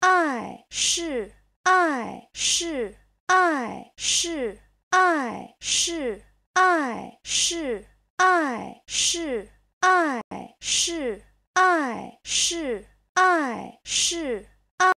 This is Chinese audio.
爱是爱是爱是爱是爱是爱是爱是爱是。爱